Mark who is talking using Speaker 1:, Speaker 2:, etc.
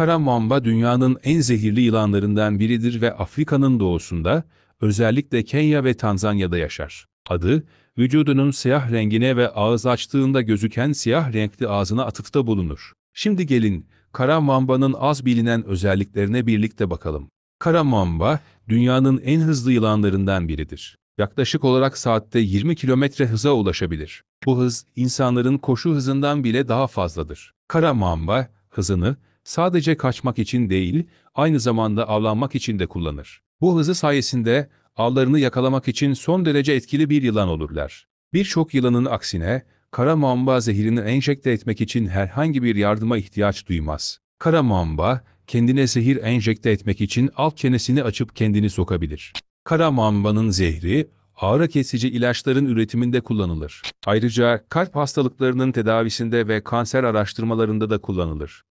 Speaker 1: Kara mamba dünyanın en zehirli yılanlarından biridir ve Afrika'nın doğusunda, özellikle Kenya ve Tanzanya'da yaşar. Adı, vücudunun siyah rengine ve ağız açtığında gözüken siyah renkli ağzına atıfta bulunur. Şimdi gelin, kara mambanın az bilinen özelliklerine birlikte bakalım. Kara mamba, dünyanın en hızlı yılanlarından biridir. Yaklaşık olarak saatte 20 kilometre hıza ulaşabilir. Bu hız, insanların koşu hızından bile daha fazladır. Kara mamba, hızını sadece kaçmak için değil, aynı zamanda avlanmak için de kullanır. Bu hızı sayesinde avlarını yakalamak için son derece etkili bir yılan olurlar. Birçok yılanın aksine, kara mamba zehirini enjekte etmek için herhangi bir yardıma ihtiyaç duymaz. Kara mamba, kendine zehir enjekte etmek için alt çenesini açıp kendini sokabilir. Kara mambanın zehri, ağrı kesici ilaçların üretiminde kullanılır. Ayrıca kalp hastalıklarının tedavisinde ve kanser araştırmalarında da kullanılır.